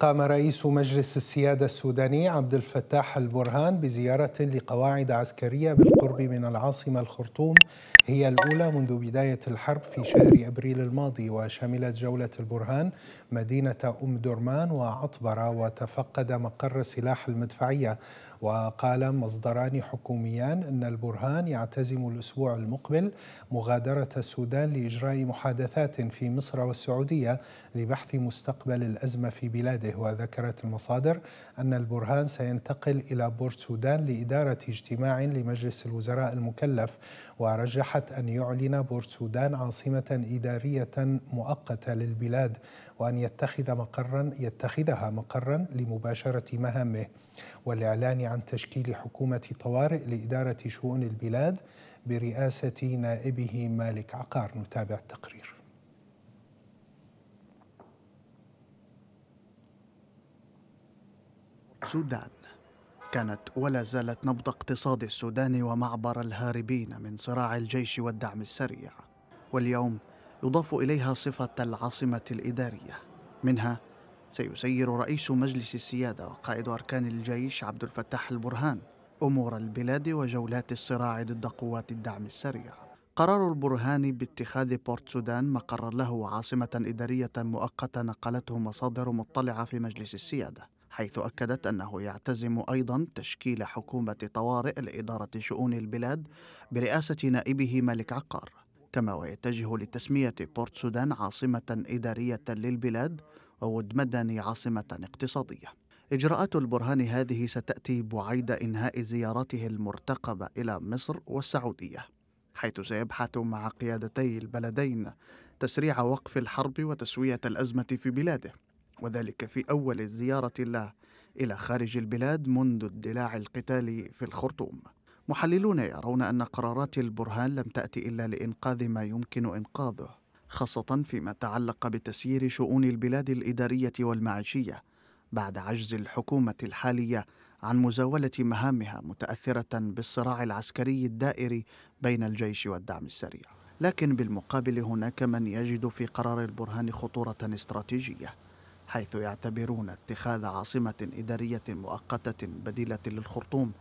قام رئيس مجلس السيادة السوداني عبد الفتاح البرهان بزيارة لقواعد عسكرية بالقرب من العاصمة الخرطوم هي الأولى منذ بداية الحرب في شهر أبريل الماضي وشملت جولة البرهان مدينة أم درمان وعطبرة وتفقد مقر سلاح المدفعية وقال مصدران حكوميان أن البرهان يعتزم الأسبوع المقبل مغادرة السودان لإجراء محادثات في مصر والسعودية لبحث مستقبل الأزمة في بلاده وذكرت المصادر أن البرهان سينتقل إلى بورت سودان لإدارة اجتماع لمجلس الوزراء المكلف ورجحت أن يعلن بورت سودان عاصمة إدارية مؤقتة للبلاد وأن يتخذ مقرا يتخذها مقرا لمباشرة مهامه والإعلان عن تشكيل حكومة طوارئ لإدارة شؤون البلاد برئاسة نائبه مالك عقار نتابع التقرير سودان كانت ولا زالت نبض اقتصاد السودان ومعبر الهاربين من صراع الجيش والدعم السريع واليوم يضاف اليها صفه العاصمه الاداريه منها سيسير رئيس مجلس السياده وقائد اركان الجيش عبد الفتاح البرهان امور البلاد وجولات الصراع ضد قوات الدعم السريع قرار البرهان باتخاذ بورت سودان مقرا له عاصمه اداريه مؤقته نقلته مصادر مطلعه في مجلس السياده حيث أكدت أنه يعتزم أيضا تشكيل حكومة طوارئ لإدارة شؤون البلاد برئاسة نائبه مالك عقار كما ويتجه لتسمية بورت سودان عاصمة إدارية للبلاد وود مدني عاصمة اقتصادية إجراءات البرهان هذه ستأتي بعيد إنهاء زيارته المرتقبة إلى مصر والسعودية حيث سيبحث مع قيادتي البلدين تسريع وقف الحرب وتسوية الأزمة في بلاده وذلك في أول زيارة له إلى خارج البلاد منذ اندلاع القتال في الخرطوم محللون يرون أن قرارات البرهان لم تأتي إلا لإنقاذ ما يمكن إنقاذه خاصة فيما تعلق بتسيير شؤون البلاد الإدارية والمعيشية بعد عجز الحكومة الحالية عن مزاولة مهامها متأثرة بالصراع العسكري الدائر بين الجيش والدعم السريع. لكن بالمقابل هناك من يجد في قرار البرهان خطورة استراتيجية، حيث يعتبرون اتخاذ عاصمة إدارية مؤقتة بديلة للخرطوم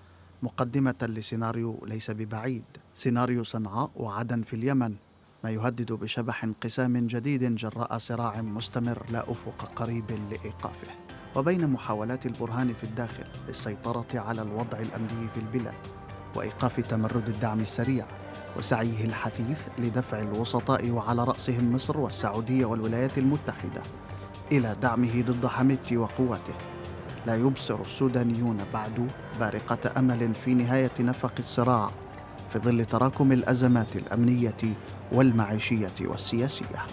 مقدمة لسيناريو ليس ببعيد سيناريو صنعاء وعدن في اليمن ما يهدد بشبح انقسام جديد جراء صراع مستمر لا أفق قريب لإيقافه وبين محاولات البرهان في الداخل للسيطرة على الوضع الأمني في البلاد وإيقاف تمرد الدعم السريع وسعيه الحثيث لدفع الوسطاء وعلى رأسهم مصر والسعودية والولايات المتحدة إلى دعمه ضد حميدتي وقوته لا يبصر السودانيون بعد بارقة أمل في نهاية نفق الصراع في ظل تراكم الأزمات الأمنية والمعيشية والسياسية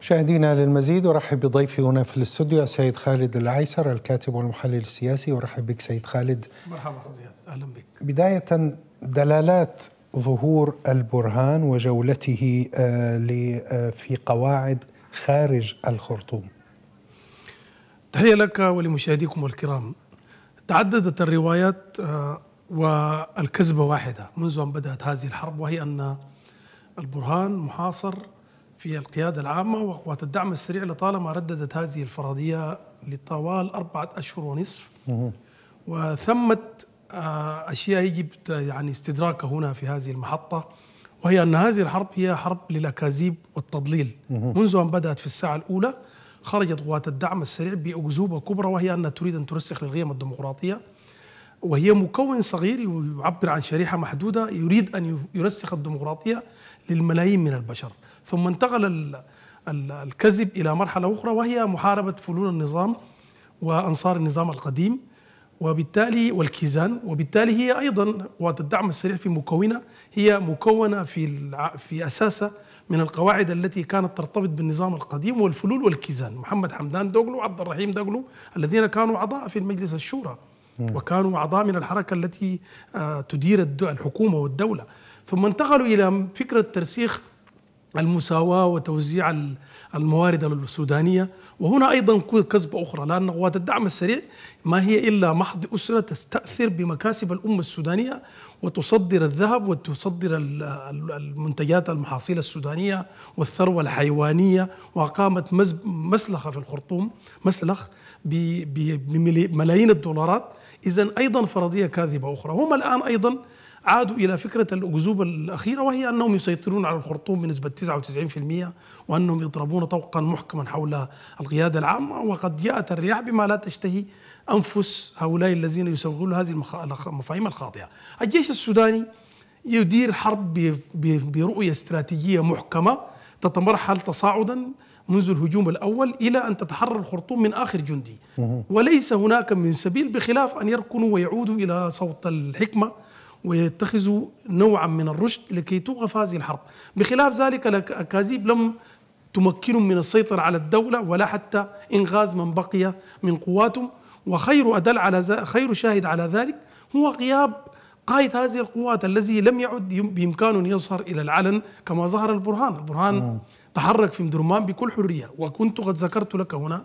مشاهدينا للمزيد أرحب بضيفي هنا في الاستوديو السيد خالد العيسر الكاتب والمحلل السياسي أرحب بك سيد خالد مرحبا زياد أهلا بك بداية دلالات ظهور البرهان وجولته آه، آه، في قواعد خارج الخرطوم تحية لك ولمشاهديكم الكرام تعددت الروايات آه، والكذبة واحدة منذ أن بدأت هذه الحرب وهي أن البرهان محاصر في القيادة العامة وقوات الدعم السريع لطالما رددت هذه الفرضية لطوال أربعة أشهر ونصف وثمت آه، أشياء يجب يعني استدراكها هنا في هذه المحطة وهي أن هذه الحرب هي حرب للأكاذيب والتضليل منذ أن بدأت في الساعة الأولى خرجت قوات الدعم السريع بأكذوبة كبرى وهي أنها تريد أن ترسخ للقيم الديمقراطية وهي مكون صغير يعبر عن شريحة محدودة يريد أن يرسخ الديمقراطية للملايين من البشر ثم انتقل الكذب إلى مرحلة أخرى وهي محاربة فلول النظام وأنصار النظام القديم وبالتالي والكيزان وبالتالي هي أيضا قوات الدعم السريع في مكونة هي مكونة في في أساسها من القواعد التي كانت ترتبط بالنظام القديم والفلول والكيزان محمد حمدان دوغلو وعبد الرحيم دوغلو الذين كانوا أعضاء في مجلس الشورى وكانوا أعضاء من الحركة التي آه، تدير الحكومة والدولة ثم انتقلوا إلى فكرة ترسيخ المساواة وتوزيع الموارد السودانية وهنا أيضا كذبة أخرى لأن قوات الدعم السريع ما هي إلا محض أسرة تستأثر بمكاسب الأمة السودانية وتصدر الذهب وتصدر المنتجات المحاصيل السودانية والثروة الحيوانية وأقامت مسلخة في الخرطوم مسلخ بملايين الدولارات إذا أيضا فرضية كاذبة أخرى هم الآن أيضا عادوا الى فكره الاكذوبه الاخيره وهي انهم يسيطرون على الخرطوم بنسبه 99% وانهم يضربون طوقا محكما حول القياده العامه وقد جاءت الرياح بما لا تشتهي انفس هؤلاء الذين يسوغون هذه المفاهيم الخاطئه. الجيش السوداني يدير حرب برؤيه استراتيجيه محكمه تتمرحل تصاعدا منذ الهجوم الأول إلى أن تتحرر الخرطوم من آخر جندي وليس هناك من سبيل بخلاف أن يركنوا ويعودوا إلى صوت الحكمة ويتخذوا نوعا من الرشد لكي توقف هذه الحرب بخلاف ذلك الأكاذيب لم تمكنهم من السيطرة على الدولة ولا حتى إنغاز من بقي من قواتهم وخير أدل على خير شاهد على ذلك هو غياب قائد هذه القوات الذي لم يعد بإمكانه أن يظهر إلى العلن كما ظهر البرهان البرهان تحرك في مدرمان بكل حرية وكنت قد ذكرت لك هنا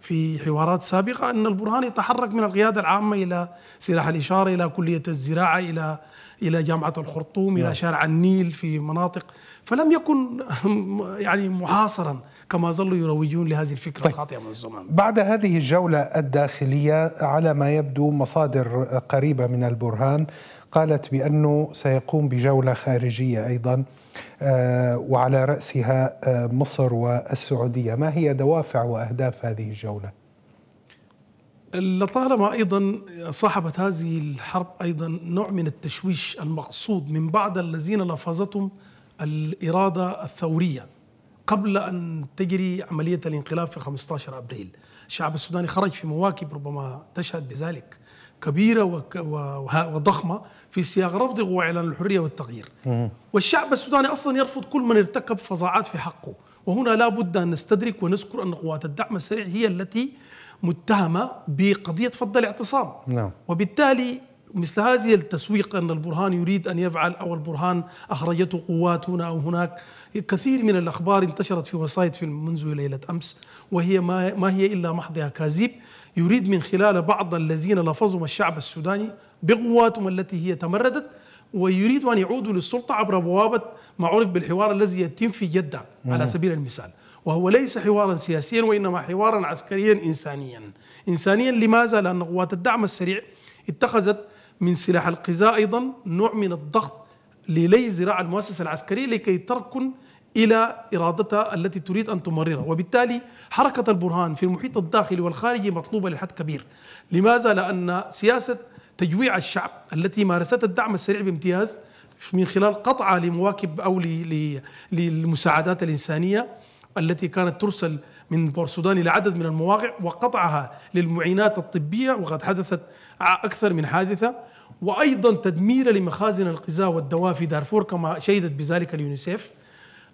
في حوارات سابقة أن البرهان يتحرك من القيادة العامة إلى سلاح الإشارة إلى كلية الزراعة إلى إلى جامعة الخرطوم نعم. إلى شارع النيل في مناطق فلم يكن يعني محاصرا كما ظلوا يروجون لهذه الفكرة طيب. الخاطئة من الزمان بعد هذه الجولة الداخلية على ما يبدو مصادر قريبة من البرهان قالت بأنه سيقوم بجولة خارجية أيضا آه، وعلى رأسها آه، مصر والسعودية ما هي دوافع وأهداف هذه الجولة؟ لطالما ايضا صاحبت هذه الحرب ايضا نوع من التشويش المقصود من بعض الذين لفظتهم الاراده الثوريه قبل أن تجري عملية الانقلاب في 15 أبريل الشعب السوداني خرج في مواكب ربما تشهد بذلك كبيرة وضخمة في سياق رفضه وإعلان الحرية والتغيير والشعب السوداني أصلا يرفض كل من ارتكب فظاعات في حقه وهنا لا بد أن نستدرك ونذكر أن قوات الدعم السريع هي التي متهمة بقضية فض الاعتصام نعم. وبالتالي مثل هذه التسويق أن البرهان يريد أن يفعل أو البرهان أخرجته قوات هنا أو هناك كثير من الأخبار انتشرت في وسائط في منذ ليلة أمس وهي ما, ما هي إلا محض أكاذيب يريد من خلال بعض الذين لفظهم الشعب السوداني بقواتهم التي هي تمردت ويريد أن يعودوا للسلطة عبر بوابة ما عرف بالحوار الذي يتم في جدة على سبيل المثال وهو ليس حوارا سياسيا وإنما حوارا عسكريا إنسانيا إنسانيا لماذا؟ لأن قوات الدعم السريع اتخذت من سلاح القزاء أيضا نوع من الضغط للي زراع المؤسسة العسكرية لكي تركن إلى إرادتها التي تريد أن تمررها وبالتالي حركة البرهان في المحيط الداخلي والخارجي مطلوبة لحد كبير لماذا؟ لأن سياسة تجويع الشعب التي مارست الدعم السريع بامتياز من خلال قطعة لمواكب أو للمساعدات الإنسانية التي كانت ترسل من بورسودان إلى عدد من المواقع وقطعها للمعينات الطبية وقد حدثت أكثر من حادثة وأيضا تدمير لمخازن الغذاء والدواء في دارفور كما شهدت بذلك اليونيسيف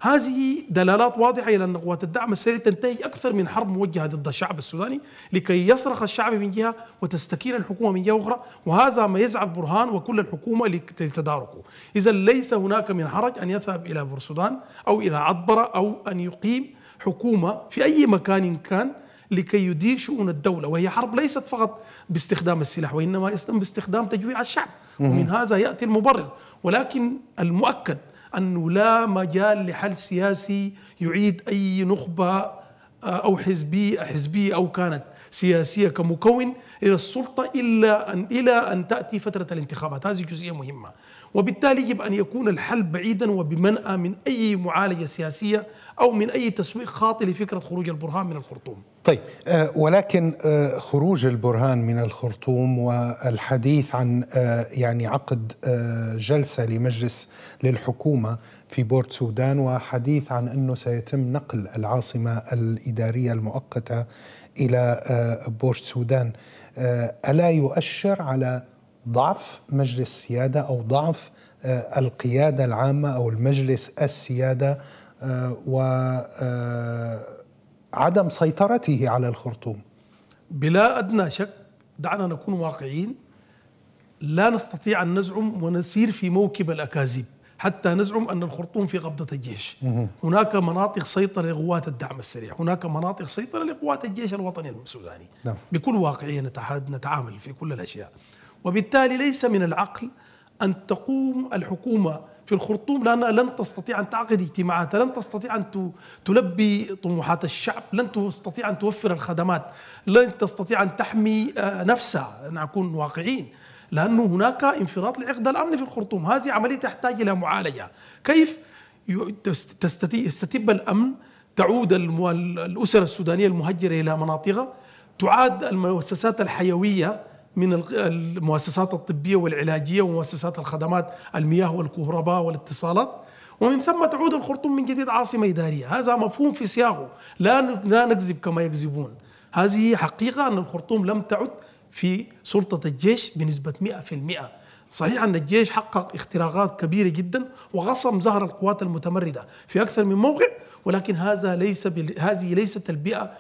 هذه دلالات واضحة إلى أن قوات الدعم السريع تنتهي أكثر من حرب موجهة ضد الشعب السوداني لكي يصرخ الشعب من جهة وتستكين الحكومة من جهة أخرى وهذا ما يزعل برهان وكل الحكومة لتداركه إذا ليس هناك من حرج أن يذهب إلى بورسودان أو إلى عطبرة أو أن يقيم حكومة في أي مكان كان لكي يدير شؤون الدولة وهي حرب ليست فقط باستخدام السلاح وإنما باستخدام تجويع الشعب ومن هذا يأتي المبرر ولكن المؤكد أنه لا مجال لحل سياسي يعيد أي نخبة آه، أو حزبية حزبية أو كانت سياسية كمكون إلى السلطة إلا أن إلى أن تأتي فترة الانتخابات هذه جزئية مهمة وبالتالي يجب أن يكون الحل بعيدا وبمنأى من أي معالجة سياسية أو من أي تسويق خاطئ لفكرة خروج البرهان من الخرطوم طيب آه، ولكن آه، خروج البرهان من الخرطوم والحديث عن آه، يعني عقد جلسه لمجلس للحكومه في بورت سودان وحديث عن انه سيتم نقل العاصمه الاداريه المؤقته الى بورت سودان الا يؤشر على ضعف مجلس السياده او ضعف القياده العامه او المجلس السياده و عدم سيطرته على الخرطوم بلا أدنى شك دعنا نكون واقعيين لا نستطيع أن نزعم ونسير في موكب الأكاذيب حتى نزعم أن الخرطوم في قبضة الجيش هناك مناطق سيطرة لقوات الدعم السريع هناك مناطق سيطرة لقوات الجيش الوطني السوداني نعم. بكل واقعية نتعامل في كل الأشياء وبالتالي ليس من العقل أن تقوم الحكومة في الخرطوم لأنها لن تستطيع أن تعقد اجتماعات لن تستطيع أن تلبي طموحات الشعب لن تستطيع أن توفر الخدمات لن تستطيع أن تحمي آه، نفسها نكون واقعين لأنه هناك انفراط لعقد الأمن في الخرطوم هذه عملية تحتاج إلى معالجة كيف يستتب الأمن تعود الأسر السودانية المهجرة إلى مناطقها تعاد المؤسسات الحيوية من المؤسسات الطبيه والعلاجيه ومؤسسات الخدمات المياه والكهرباء والاتصالات ومن ثم تعود الخرطوم من جديد عاصمه اداريه، هذا مفهوم في سياقه، لا لا نكذب كما يكذبون. هذه حقيقه ان الخرطوم لم تعد في سلطه الجيش بنسبه 100%. صحيح ان الجيش حقق اختراقات كبيره جدا وغصم زهر القوات المتمرده في اكثر من موقع ولكن هذا ليس هذه ليست البيئة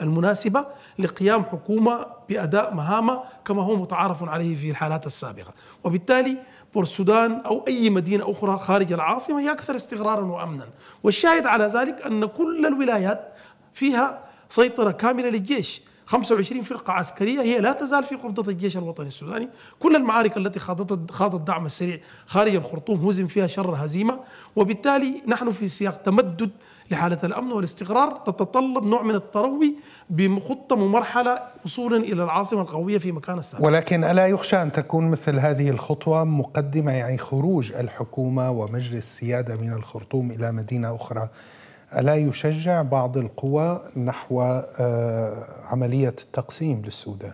المناسبة لقيام حكومة بأداء مهامة كما هو متعارف عليه في الحالات السابقة وبالتالي بورسودان أو أي مدينة أخرى خارج العاصمة هي أكثر استقرارا وأمنا والشاهد على ذلك أن كل الولايات فيها سيطرة كاملة للجيش 25 فرقة عسكرية هي لا تزال في قبضة الجيش الوطني السوداني كل المعارك التي خاضت خاض الدعم السريع خارج الخرطوم هزم فيها شر هزيمة وبالتالي نحن في سياق تمدد لحالة الأمن والاستقرار تتطلب نوع من التروي بخطة ومرحلة وصولا إلى العاصمة القوية في مكان السابق ولكن ألا يخشى أن تكون مثل هذه الخطوة مقدمة يعني خروج الحكومة ومجلس السيادة من الخرطوم إلى مدينة أخرى ألا يشجع بعض القوى نحو آه، عملية التقسيم للسودان؟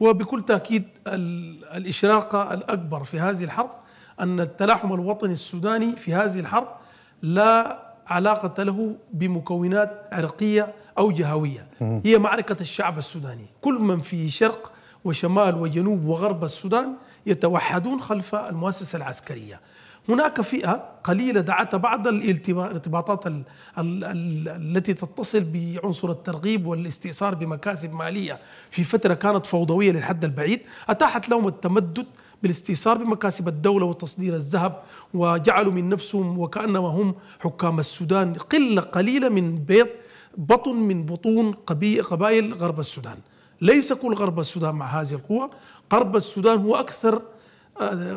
وبكل تأكيد الإشراقة الأكبر في هذه الحرب أن التلاحم الوطني السوداني في هذه الحرب لا علاقة له بمكونات عرقية أو جهوية هي معركة الشعب السوداني كل من في شرق وشمال وجنوب وغرب السودان يتوحدون خلف المؤسسة العسكرية هناك فئة قليلة دعت بعض الارتباطات التي تتصل بعنصر الترغيب والاستئثار بمكاسب مالية في فترة كانت فوضوية للحد البعيد أتاحت لهم التمدد بالاستيثار بمكاسب الدولة وتصدير الذهب وجعلوا من نفسهم وكأنما هم حكام السودان قلة قليلة من بيض بطن من بطون قبائل غرب السودان ليس كل غرب السودان مع هذه القوة غرب السودان هو أكثر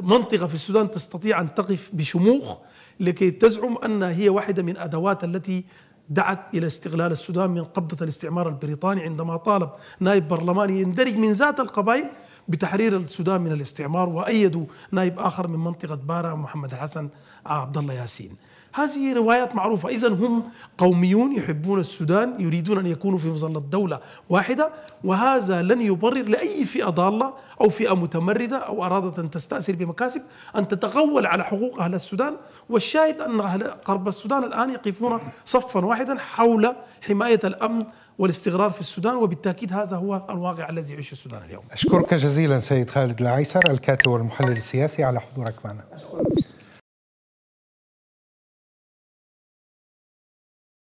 منطقة في السودان تستطيع أن تقف بشموخ لكي تزعم أنها هي واحدة من أدوات التي دعت إلى استغلال السودان من قبضة الاستعمار البريطاني عندما طالب نائب برلماني يندرج من ذات القبائل بتحرير السودان من الاستعمار وأيدوا نائب آخر من منطقة بارا محمد الحسن عبد الله ياسين هذه روايات معروفة إذا هم قوميون يحبون السودان يريدون أن يكونوا في مظلة دولة واحدة وهذا لن يبرر لأي فئة ضالة أو فئة متمردة أو أرادت أن تستأثر بمكاسب أن تتغول على حقوق أهل السودان والشاهد أن أهل قرب السودان الآن يقفون صفا واحدا حول حماية الأمن والاستقرار في السودان وبالتاكيد هذا هو الواقع الذي يعيشه السودان اليوم. اشكرك جزيلا سيد خالد العيسر الكاتب والمحلل السياسي على حضورك معنا. أشكرك.